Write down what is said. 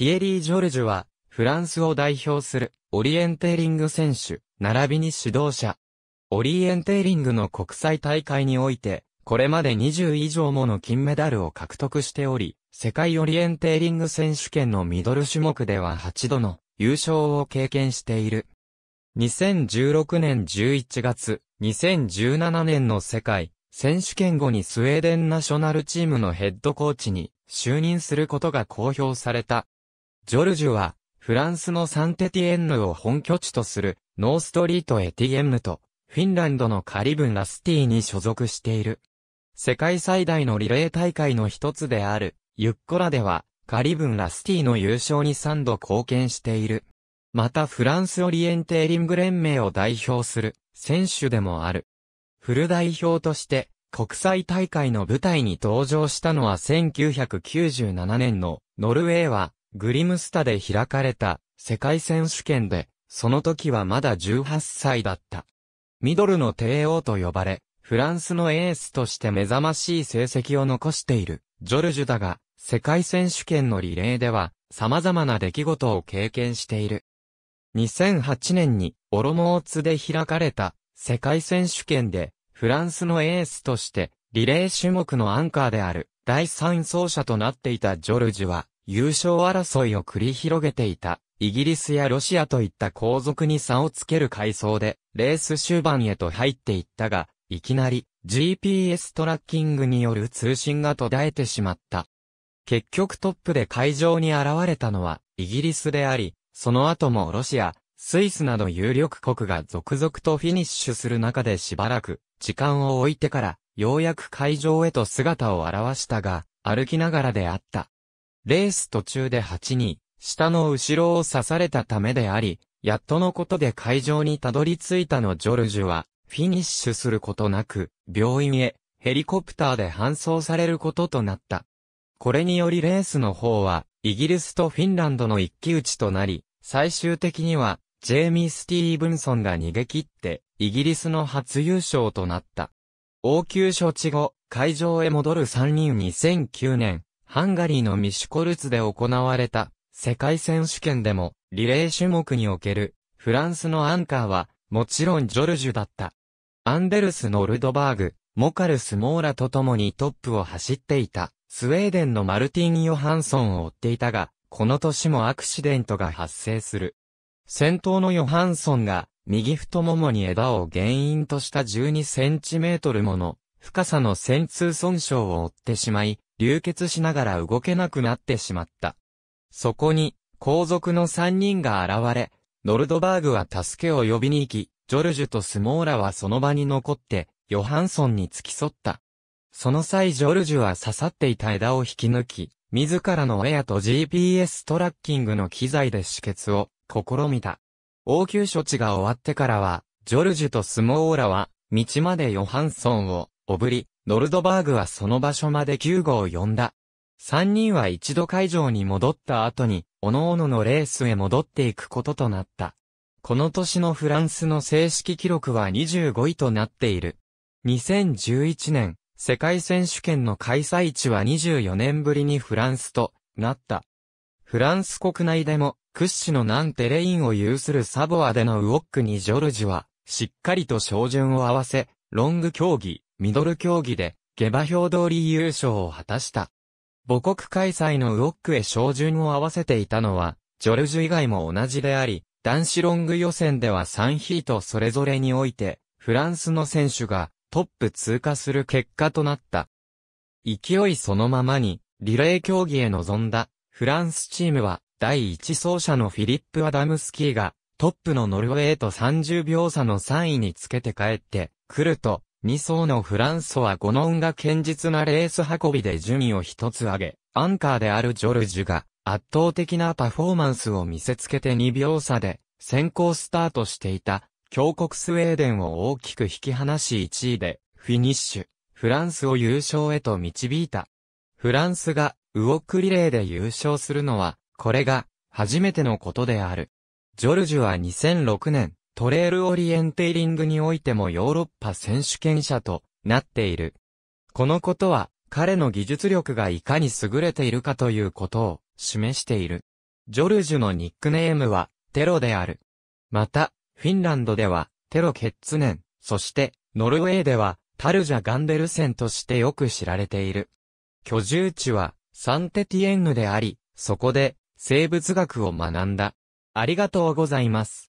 ティエリー・ジョルジュは、フランスを代表するオリエンテーリング選手、並びに指導者。オリエンテーリングの国際大会において、これまで20以上もの金メダルを獲得しており、世界オリエンテーリング選手権のミドル種目では8度の優勝を経験している。2016年11月、2017年の世界選手権後にスウェーデンナショナルチームのヘッドコーチに就任することが公表された。ジョルジュは、フランスのサンテティエンヌを本拠地とする、ノーストリートエティエンヌと、フィンランドのカリブンラスティに所属している。世界最大のリレー大会の一つである、ユッコラでは、カリブンラスティの優勝に3度貢献している。またフランスオリエンテーリング連盟を代表する選手でもある。フル代表として国際大会の舞台に登場したのは1997年のノルウェーはグリムスタで開かれた世界選手権で、その時はまだ18歳だった。ミドルの帝王と呼ばれ、フランスのエースとして目覚ましい成績を残している、ジョルジュだが、世界選手権のリレーでは、様々な出来事を経験している。2008年に、オロモーツで開かれた、世界選手権で、フランスのエースとして、リレー種目のアンカーである、第3走者となっていたジョルジュは、優勝争いを繰り広げていた、イギリスやロシアといった後続に差をつける階層で、レース終盤へと入っていったが、いきなり GPS トラッキングによる通信が途絶えてしまった。結局トップで会場に現れたのはイギリスであり、その後もロシア、スイスなど有力国が続々とフィニッシュする中でしばらく時間を置いてから、ようやく会場へと姿を現したが、歩きながらであった。レース途中で8人、下の後ろを刺されたためであり、やっとのことで会場にたどり着いたのジョルジュは、フィニッシュすることなく、病院へ、ヘリコプターで搬送されることとなった。これによりレースの方は、イギリスとフィンランドの一騎打ちとなり、最終的には、ジェイミー・スティーブンソンが逃げ切って、イギリスの初優勝となった。応急処置後、会場へ戻る3人2009年、ハンガリーのミシュコルツで行われた世界選手権でもリレー種目におけるフランスのアンカーはもちろんジョルジュだった。アンデルス・ノルドバーグ、モカルス・モーラと共にトップを走っていたスウェーデンのマルティン・ヨハンソンを追っていたが、この年もアクシデントが発生する。先頭のヨハンソンが右太ももに枝を原因とした12センチメートルもの深さの潜痛損傷を負ってしまい、流血しながら動けなくなってしまった。そこに、皇族の3人が現れ、ノルドバーグは助けを呼びに行き、ジョルジュとスモーラはその場に残って、ヨハンソンに付き添った。その際ジョルジュは刺さっていた枝を引き抜き、自らのエアと GPS トラッキングの機材で止血を試みた。応急処置が終わってからは、ジョルジュとスモーラは、道までヨハンソンをおぶり、ノルドバーグはその場所まで救護を呼んだ。三人は一度会場に戻った後に、各々のレースへ戻っていくこととなった。この年のフランスの正式記録は25位となっている。2011年、世界選手権の開催地は24年ぶりにフランスとなった。フランス国内でも屈指の南テレインを有するサボアでのウォックにジョルジは、しっかりと照準を合わせ、ロング競技、ミドル競技で、下馬評通り優勝を果たした。母国開催のウオックへ照準を合わせていたのは、ジョルジュ以外も同じであり、男子ロング予選では3ヒートそれぞれにおいて、フランスの選手がトップ通過する結果となった。勢いそのままに、リレー競技へ臨んだ、フランスチームは、第1走者のフィリップ・アダムスキーが、トップのノルウェーと30秒差の3位につけて帰って、くると、2走のフランソワ・ゴノンが堅実なレース運びで順位を一つ上げ、アンカーであるジョルジュが圧倒的なパフォーマンスを見せつけて2秒差で先行スタートしていた強国スウェーデンを大きく引き離し1位でフィニッシュ、フランスを優勝へと導いた。フランスがウォックリレーで優勝するのはこれが初めてのことである。ジョルジュは2006年トレールオリエンテーリングにおいてもヨーロッパ選手権者となっている。このことは、彼の技術力がいかに優れているかということを示している。ジョルジュのニックネームは、テロである。また、フィンランドでは、テロケッツネン、そして、ノルウェーでは、タルジャ・ガンデルセンとしてよく知られている。居住地は、サンテティエンヌであり、そこで、生物学を学んだ。ありがとうございます。